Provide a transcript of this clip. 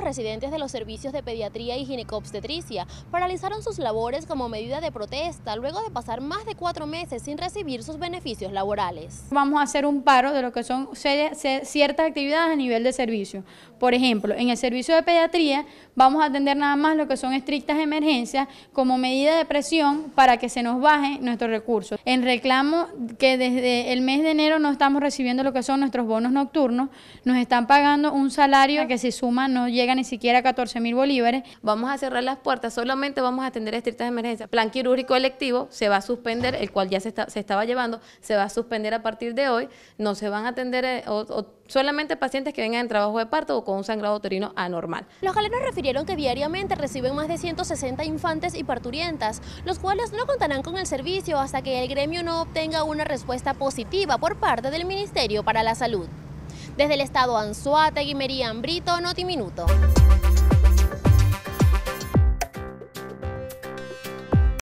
residentes de los servicios de pediatría y ginecobstetricia paralizaron sus labores como medida de protesta luego de pasar más de cuatro meses sin recibir sus beneficios laborales. Vamos a hacer un paro de lo que son ciertas actividades a nivel de servicio. Por ejemplo, en el servicio de pediatría vamos a atender nada más lo que son estrictas emergencias como medida de presión para que se nos baje nuestros recursos. En reclamo que desde el mes de enero no estamos recibiendo lo que son nuestros bonos nocturnos, nos están pagando un salario que si suma no llega llega ni siquiera a 14 mil bolívares. Vamos a cerrar las puertas, solamente vamos a atender estrictas emergencias. Plan quirúrgico electivo se va a suspender, el cual ya se, estaba llevando, se va a suspender a partir de hoy. No se van a atender eh, solamente pacientes que vengan en trabajo de parto o con un sangrado uterino anormal. Los galenos refirieron que diariamente reciben más de 160 infantes y parturientas, los cuales no contarán con el servicio hasta que el gremio no obtenga una respuesta positiva por parte del Ministerio para la Salud. Desde el estado Anzuategui, Mería Brito, Notiminuto.